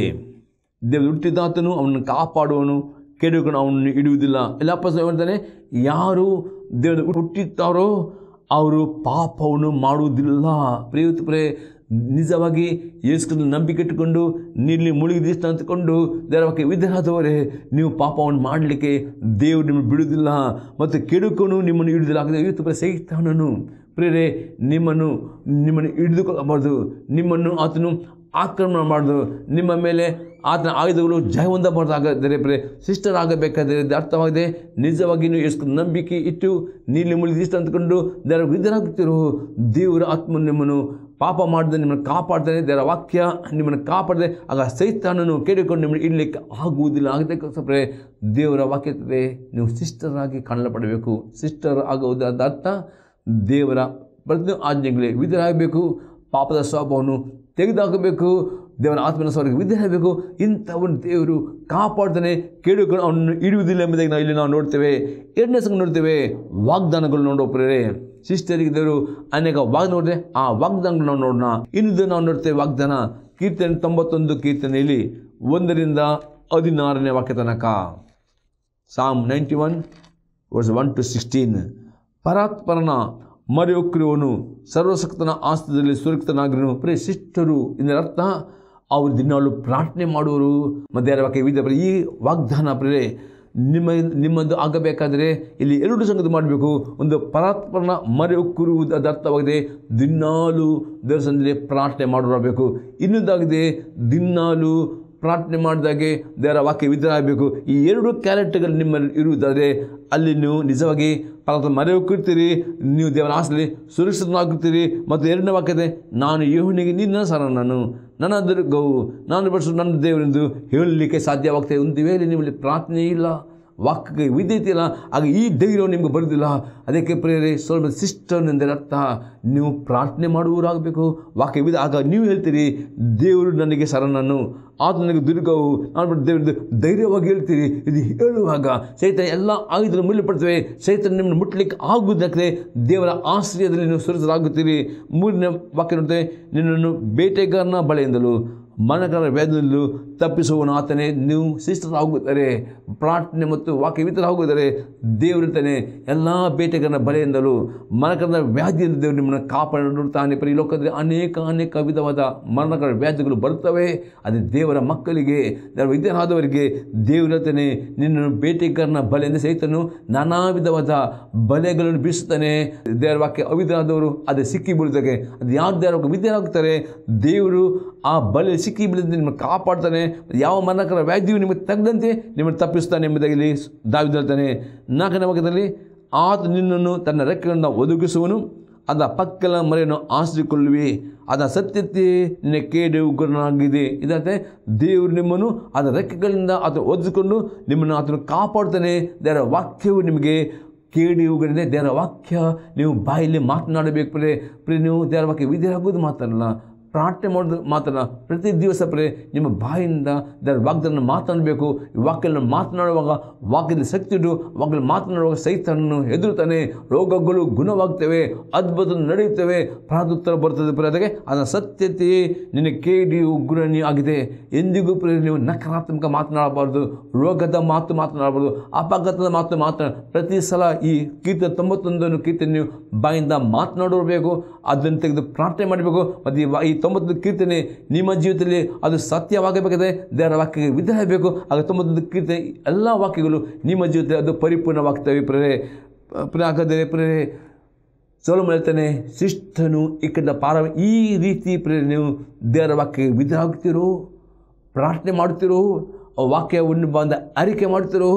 [SPEAKER 1] ಹುಟ್ಟಿದಾತನು ಅವನನ್ನು ಕಾಪಾಡುವನು ಕೆಡುಕನು ಅವನನ್ನು ಇಡುವುದಿಲ್ಲ ಎಲ್ಲ ಅಪ್ಪ ಹೇಳ್ತಾನೆ ಯಾರು ದೇವರು ಹುಟ್ಟಿರ್ತಾರೋ ಅವರು ಪಾಪವನ್ನು ಮಾಡುವುದಿಲ್ಲ ಪ್ರೇರಿತ ಪ್ರೇ ನಿಜವಾಗಿ ಯೇಸುಗಳನ್ನು ನಂಬಿಕೆ ಇಟ್ಟುಕೊಂಡು ನೀರಲ್ಲಿ ಮುಳುಗಿದಿಷ್ಟ ಅಂತಕೊಂಡು ದೇವಕ್ಕೆ ವಿಧರಾದವರೇ ನೀವು ಪಾಪವನ್ನು ಮಾಡಲಿಕ್ಕೆ ದೇವರು ನಿಮ್ಮನ್ನು ಬಿಡುವುದಿಲ್ಲ ಮತ್ತು ಕೆಡುಕನು ನಿಮ್ಮನ್ನು ಹಿಡಿದಿಲ್ಲ ಹಾಕಿದ್ರೆ ಇವತ್ತು ಪ್ರೇ ಪ್ರೇರೆ ನಿಮ್ಮನ್ನು ನಿಮ್ಮನ್ನು ಹಿಡಿದುಕೊಳ್ಳಬಾರ್ದು ನಿಮ್ಮನ್ನು ಆತನು ಆಕ್ರಮಣ ಮಾಡಿದ್ರು ನಿಮ್ಮ ಮೇಲೆ ಆತನ ಆಯುಧಗಳು ಹೊಂದಬಾರ್ದಾಗದರೆ ಬರೆ ಶಿಷ್ಟರಾಗಬೇಕಾದರೆ ಅರ್ಥವಾಗಿದೆ ನಿಜವಾಗಿ ನೀವು ಎಷ್ಟು ನಂಬಿಕೆ ಇಟ್ಟು ನೀಲಿ ಮುಳಿದಿಷ್ಟು ಅಂದ್ಕೊಂಡು ದೇವರ ವಿಧರಾಗುತ್ತಿರೋ ದೇವರ ಆತ್ಮ ನಿಮ್ಮನ್ನು ಪಾಪ ಮಾಡಿದ ನಿಮ್ಮನ್ನು ಕಾಪಾಡ್ತಾನೆ ದೇವರ ವಾಕ್ಯ ನಿಮ್ಮನ್ನು ಕಾಪಾಡದೆ ಆಗ ಸೈತಾನನ್ನು ಕೇಳಿಕೊಂಡು ನಿಮ್ಮನ್ನು ಇಡಲಿಕ್ಕೆ ಆಗುವುದಿಲ್ಲ ಆಗದೆ ದೇವರ ವಾಕ್ಯತೆ ನೀವು ಶಿಷ್ಟರಾಗಿ ಕಾಣಲ್ಪಡಬೇಕು ಸಿಸ್ಟರ್ ಆಗುವುದಾದ ಅರ್ಥ ದೇವರ ಪ್ರತಿಯೊಂದು ಆಜ್ಞೆಗಳಿಗೆ ವಿಧರಾಗಬೇಕು ಪಾಪದ ಸ್ವಭಾವವನ್ನು ತೆಗೆದುಹಾಕಬೇಕು ದೇವನ ಆತ್ಮನ ಸ್ವರ್ಗ ವಿದ್ಯೆ ಹೇಳಬೇಕು ಇಂಥವನ್ನು ದೇವರು ಕಾಪಾಡ್ತಾನೆ ಕೇಳುಗಳು ಅವನನ್ನು ಇಡುವುದಿಲ್ಲ ಎಂಬುದಾಗಿ ನಾವು ಇಲ್ಲಿ ನಾವು ನೋಡ್ತೇವೆ ಎರಡನೇ ಸಂಘ ನೋಡ್ತೇವೆ ವಾಗ್ದಾನಗಳು ನೋಡೋ ಪ್ರೇರೆ ದೇವರು ಅನೇಕ ವಾಗ್ದಾನ ನೋಡಿದ್ರೆ ಆ ವಾಗ್ದಾನಗಳು ನಾವು ನೋಡೋಣ ಇನ್ನು ನಾವು ನೋಡ್ತೇವೆ ವಾಗ್ದಾನ ಕೀರ್ತನೆ ತೊಂಬತ್ತೊಂದು ಕೀರ್ತನೆಯಲ್ಲಿ ಒಂದರಿಂದ ಹದಿನಾರನೇ ವಾಕ್ಯ ತನಕ Psalm ninety one verse one to sixteen ಪರಾತ್ಪರನ ಮರೆಯೋಕ್ರಿಯವನು ಸರ್ವಸಕ್ತನ ಆಸ್ತದಲ್ಲಿ ಸುರಕ್ಷಿತನಾಗಿರೋ ಪ್ರೇ ಶಿಷ್ಟರು ಇದರರ್ಥ ಅವರು ದಿನಾಲು ಪ್ರಾರ್ಥನೆ ಮಾಡುವರು ಮಧ್ಯಾಹ್ನ ವಾಕ್ಯ ವಿವಿಧ ಈ ವಾಗ್ದಾನ ಪ್ರೇ ನಿಮ್ಮ ನಿಮ್ಮದು ಆಗಬೇಕಾದರೆ ಇಲ್ಲಿ ಎರಡು ಸಂಗತಿ ಮಾಡಬೇಕು ಒಂದು ಪರಾತ್ಮನ ಮರೆ ಒಕ್ಕುರುವುದು ಅದರ್ಥವಾಗಿದೆ ದಿನಾಲು ದೇವಸ್ಥಾನದಲ್ಲಿ ಪ್ರಾರ್ಥನೆ ಮಾಡಬೇಕು ಇನ್ನೊಂದಾಗಿದೆ ದಿನಾಲು ಪ್ರಾರ್ಥನೆ ಮಾಡಿದಾಗೆ ದೇವರ ವಾಕ್ಯ ವಿಧರಾಗಬೇಕು ಈ ಎರಡು ಕ್ಯಾರೆಕ್ಟರ್ಗಳು ನಿಮ್ಮಲ್ಲಿ ಇರುವುದಾದರೆ ಅಲ್ಲಿ ನೀವು ನಿಜವಾಗಿ ಪರ್ವತ ಮರೆ ಹೋಗಿರ್ತೀರಿ ನೀವು ದೇವರ ಆಸಲಿ ಸುರಕ್ಷಿತನಾಗಿರ್ತೀರಿ ಮತ್ತು ಎರಡನೇ ವಾಕ್ಯತೆ ನಾನು ಯೋಹನಿಗೆ ನಿನ್ನ ಸರ ನಾನು ನನ್ನ ದುರ್ಗವು ನಾನು ಬರ್ಸು ನನ್ನ ದೇವರೆಂದು ಹೇಳಲಿಕ್ಕೆ ಸಾಧ್ಯವಾಗ್ತದೆ ಒಂದು ವೇಳೆ ನಿಮ್ಮಲ್ಲಿ ಪ್ರಾರ್ಥನೆ ಇಲ್ಲ ವಾಕ್ಯಕ್ಕೆ ವಿದ್ಯೆ ಇಲ್ಲ ಆಗ ಈ ಧೈರ್ಯವು ನಿಮಗೆ ಬರುವುದಿಲ್ಲ ಅದಕ್ಕೆ ಪ್ರೇರೆ ಸ್ವಲ್ಪ ಎಂದರೆ ಅರ್ಥ ನೀವು ಪ್ರಾರ್ಥನೆ ಮಾಡುವವರಾಗಬೇಕು ವಾಕ್ಯ ವಿಧ ಆಗ ನೀವು ಹೇಳ್ತೀರಿ ದೇವರು ನನಗೆ ಸರ ನಾನು ಆತ ನನಗೆ ದುರ್ಗವು ನಾನು ದೇವರದ್ದು ಧೈರ್ಯವಾಗಿ ಹೇಳ್ತೀರಿ ಇದು ಹೇಳುವಾಗ ಸೈತನ ಎಲ್ಲ ಆಯುಧನ ಪಡ್ತೇವೆ ಸೈತನ ನಿಮ್ಮನ್ನು ಮುಟ್ಟಲಿಕ್ಕೆ ಆಗುವುದಕ್ಕೆ ದೇವರ ಆಶ್ರಯದಲ್ಲಿ ನೀವು ಸುರಿಸಲಾಗುತ್ತೀರಿ ಮೂರನೇ ವಾಕ್ಯ ನೋಡ್ತೇವೆ ನಿನ್ನನ್ನು ಬೇಟೆಗಾರನ ಬಳೆಯಿಂದಲೂ ಮನಗಳ ವೇದನೆಯಲ್ಲೂ ತಪ್ಪಿಸುವನು ಆತನೇ ನೀವು ಶಿಷ್ಟರಾಗುತ್ತಾರೆ ಪ್ರಾರ್ಥನೆ ಮತ್ತು ವಾಕ್ಯವಿತರ ದೇವರ ದೇವರಿರ್ತಾನೆ ಎಲ್ಲ ಬೇಟೆಗಾರನ ಬಲೆಯಿಂದಲೂ ಮನಗಳ ವ್ಯಾಧಿಯಿಂದ ದೇವರು ನಿಮ್ಮನ್ನು ಕಾಪಾಡುತ್ತಾನೆ ಪರಿ ಲೋಕದಲ್ಲಿ ಅನೇಕ ಅನೇಕ ವಿಧವಾದ ಮರಣಗಳ ವ್ಯಾಧಿಗಳು ಬರುತ್ತವೆ ಅದೇ ದೇವರ ಮಕ್ಕಳಿಗೆ ದೇವರ ದೇವರತನೇ ನಿನ್ನನ್ನು ಬೇಟೆಗಾರನ ಬಲೆಯಿಂದ ಸಹಿತನು ನಾನಾ ವಿಧವಾದ ಬಲೆಗಳನ್ನು ಬೀಸುತ್ತಾನೆ ದೇವರ ವಾಕ್ಯ ಅವಿಧರಾದವರು ಅದೇ ಸಿಕ್ಕಿ ಬೀಳುತ್ತಾಗೆ ಅದು ಯಾರು ದೇವರ ವಿದ್ಯರಾಗುತ್ತಾರೆ ದೇವರು ಆ ಬಲೆ ಸಿಕ್ಕಿ ಬೀಳದಂತೆ ನಿಮ್ಮನ್ನು ಕಾಪಾಡ್ತಾನೆ ಯಾವ ಮರಕರ ವ್ಯಾಧಿಯು ನಿಮಗೆ ತಗ್ದಂತೆ ನಿಮ್ಮನ್ನು ತಪ್ಪಿಸ್ತಾನೆ ಎಂಬುದಾಗಿ ದಾವಿದ ದಾವಿದಳ್ತಾನೆ ನಾಲ್ಕನೇ ಭಾಗದಲ್ಲಿ ಆತ ನಿನ್ನನ್ನು ತನ್ನ ರೆಕ್ಕೆಗಳನ್ನು ಒದಗಿಸುವನು ಅದರ ಪಕ್ಕಲ ಮರೆಯನ್ನು ಆಸಿಕೊಳ್ಳುವೆ ಅದರ ಸತ್ಯತೆ ನಿನ್ನ ಕೇಡು ಉಗ್ರನಾಗಿದೆ ಇದಂತೆ ದೇವರು ನಿಮ್ಮನ್ನು ಅದರ ರೆಕ್ಕೆಗಳಿಂದ ಅದನ್ನು ಒದಿಸಿಕೊಂಡು ನಿಮ್ಮನ್ನು ಅದನ್ನು ಕಾಪಾಡ್ತಾನೆ ದೇವರ ವಾಕ್ಯವು ನಿಮಗೆ ಕೇಡಿ ಉಗ್ರದೆ ದೇವರ ವಾಕ್ಯ ನೀವು ಬಾಯಲ್ಲಿ ಮಾತನಾಡಬೇಕು ಪ್ರೇ ಪ್ರಿಯ ನೀವು ದೇವರ ವಾಕ್ಯ ವಿಧಿ ಆಗೋದು ಮಾತಲ್ಲ ಪ್ರಾರ್ಥನೆ ಮಾಡೋದು ಮಾತ್ರ ಪ್ರತಿ ದಿವಸ ಪ್ರೇ ನಿಮ್ಮ ಬಾಯಿಂದ ದರ ವಾಗ್ದನ್ನು ಮಾತನಾಡಬೇಕು ವಾಕ್ಯನ ಮಾತನಾಡುವಾಗ ವಾಕ್ಯದ ಶಕ್ತಿಯಿಡು ವಾಕ್ಯ ಮಾತನಾಡುವಾಗ ಸೈತನನ್ನು ಹೆದರುತ್ತಾನೆ ರೋಗಗಳು ಗುಣವಾಗ್ತವೆ ಅದ್ಭುತ ನಡೆಯುತ್ತವೆ ಪ್ರಾದುತ್ತರ ಬರ್ತದೆ ಅದಕ್ಕೆ ಅದರ ಸತ್ಯತೆ ನಿನ್ನ ಕೇಡಿ ಉಗ್ರಣಿ ಆಗಿದೆ ಎಂದಿಗೂ ಪ್ರೇ ನೀವು ನಕಾರಾತ್ಮಕ ಮಾತನಾಡಬಾರ್ದು ರೋಗದ ಮಾತು ಮಾತನಾಡಬಾರ್ದು ಅಪಘಾತದ ಮಾತು ಮಾತನಾಡ ಪ್ರತಿ ಸಲ ಈ ಕೀರ್ತ ತೊಂಬತ್ತೊಂದನ್ನು ಕೀರ್ತನೆ ನೀವು ಬಾಯಿಂದ ಮಾತನಾಡಿರಬೇಕು ಅದನ್ನು ತೆಗೆದು ಪ್ರಾರ್ಥನೆ ಮಾಡಬೇಕು ಮತ್ತು ಈ ತೊಂಬತ್ತೊಂದು ಕೀರ್ತನೆ ನಿಮ್ಮ ಜೀವಿತದಲ್ಲಿ ಅದು ಸತ್ಯವಾಗಬೇಕಾದ್ರೆ ದೇವರ ವಾಕ್ಯಕ್ಕೆ ವಿಧ ಬೇಕು ಆಗ ತೊಂಬತ್ತೊಂದು ಕೀರ್ತನೆ ಎಲ್ಲ ವಾಕ್ಯಗಳು ನಿಮ್ಮ ಜೀವಿತದಲ್ಲಿ ಅದು ಪರಿಪೂರ್ಣವಾಗ್ತವೆ ಪ್ರೇ ಪ್ರೇರೇ ಪ್ರೇ ಸೋಲು ಶಿಸ್ತನು ಶಿಷ್ಟನು ಇಕ್ಕದ ಪಾರ ಈ ರೀತಿ ನೀವು ದೇವರ ವಾಕ್ಯಕ್ಕೆ ಆಗ್ತಿರೋ ಪ್ರಾರ್ಥನೆ ಮಾಡುತ್ತಿರೋ ವಾಕ್ಯವನ್ನು ಬಂದ ಅರಿಕೆ ಮಾಡುತ್ತಿರೋ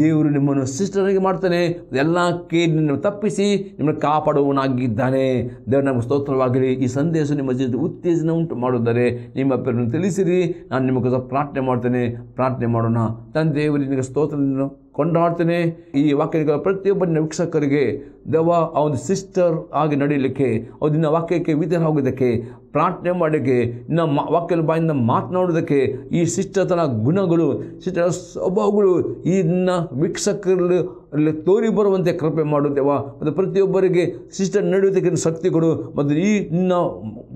[SPEAKER 1] ದೇವರು ನಿಮ್ಮನ್ನು ಶಿಷ್ಟನಾಗಿ ಮಾಡ್ತಾನೆ ಎಲ್ಲ ಕೇಳಿ ತಪ್ಪಿಸಿ ನಿಮ್ಮನ್ನು ಕಾಪಾಡುವನಾಗಿದ್ದಾನೆ ದೇವರು ನಮಗೆ ಸ್ತೋತ್ರವಾಗಲಿ ಈ ಸಂದೇಶ ನಿಮ್ಮ ಜೊತೆ ಉತ್ತೇಜನ ಉಂಟು ಮಾಡುತ್ತಾರೆ ನಿಮ್ಮ ಪೇರನ್ನು ತಿಳಿಸಿರಿ ನಾನು ನಿಮಗೆ ಪ್ರಾರ್ಥನೆ ಮಾಡ್ತೇನೆ ಪ್ರಾರ್ಥನೆ ಮಾಡೋಣ ತನ್ನ ದೇವರು ನಿಮಗೆ ಸ್ತೋತ್ರವನ್ನು ಕೊಂಡಾಡ್ತೇನೆ ಈ ವಾಕ್ಯಗಳ ಪ್ರತಿಯೊಬ್ಬ ವೀಕ್ಷಕರಿಗೆ ದೆವ್ವ ಅವನ ಸಿಸ್ಟರ್ ಆಗಿ ನಡೀಲಿಕ್ಕೆ ದಿನ ವಾಕ್ಯಕ್ಕೆ ವಿಧೇಯ ಹೋಗೋದಕ್ಕೆ ಪ್ರಾರ್ಥನೆ ಮಾಡೋಕ್ಕೆ ಮಾ ವಾಕ್ಯದ ಬಾಯಿಂದ ಮಾತನಾಡೋದಕ್ಕೆ ಈ ಶಿಷ್ಟತನ ಗುಣಗಳು ಸಿಸ್ಟರ್ ಸ್ವಭಾವಗಳು ನಿನ್ನ ವೀಕ್ಷಕರಲ್ಲಿ ಅಲ್ಲಿ ತೋರಿ ಬರುವಂತೆ ಕೃಪೆ ಮಾಡುತ್ತೇವ ಮತ್ತು ಪ್ರತಿಯೊಬ್ಬರಿಗೆ ಸಿಸ್ಟರ್ ನಡೆಯೋದಕ್ಕೆ ಶಕ್ತಿ ಕೊಡು ಮತ್ತು ಈ ನಿನ್ನ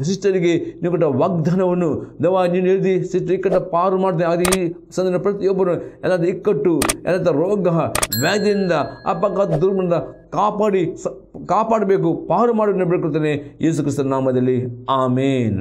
[SPEAKER 1] ಸಿಸ್ಟರಿಗೆ ಕೊಟ್ಟ ವಾಗ್ದಾನವನ್ನು ದವ ನೀನು ಹೇಳಿದಿ ಸಿಸ್ಟರ್ ಇಕ್ಕಟ್ಟ ಪಾರು ಮಾಡಿದೆ ಆದರೆ ಈ ಸಂದರ್ಭ ಪ್ರತಿಯೊಬ್ಬರು ಎಲ್ಲಾದರೂ ಇಕ್ಕಟ್ಟು ಎಲ್ಲದ ರೋಗ ವ್ಯಾಧಿಯಿಂದ ಅಪಘಾತ ದುರ್ಮಣದ ಕಾಪಾಡಿ ಕಾಪಾಡಬೇಕು ಪಾರು ಮಾಡಿ ನೆನಪಿಡ್ಕೊಳ್ತೇನೆ ಯೇಸು ಕ್ರಿಸ್ತನ ನಾಮದಲ್ಲಿ ಆಮೇನ್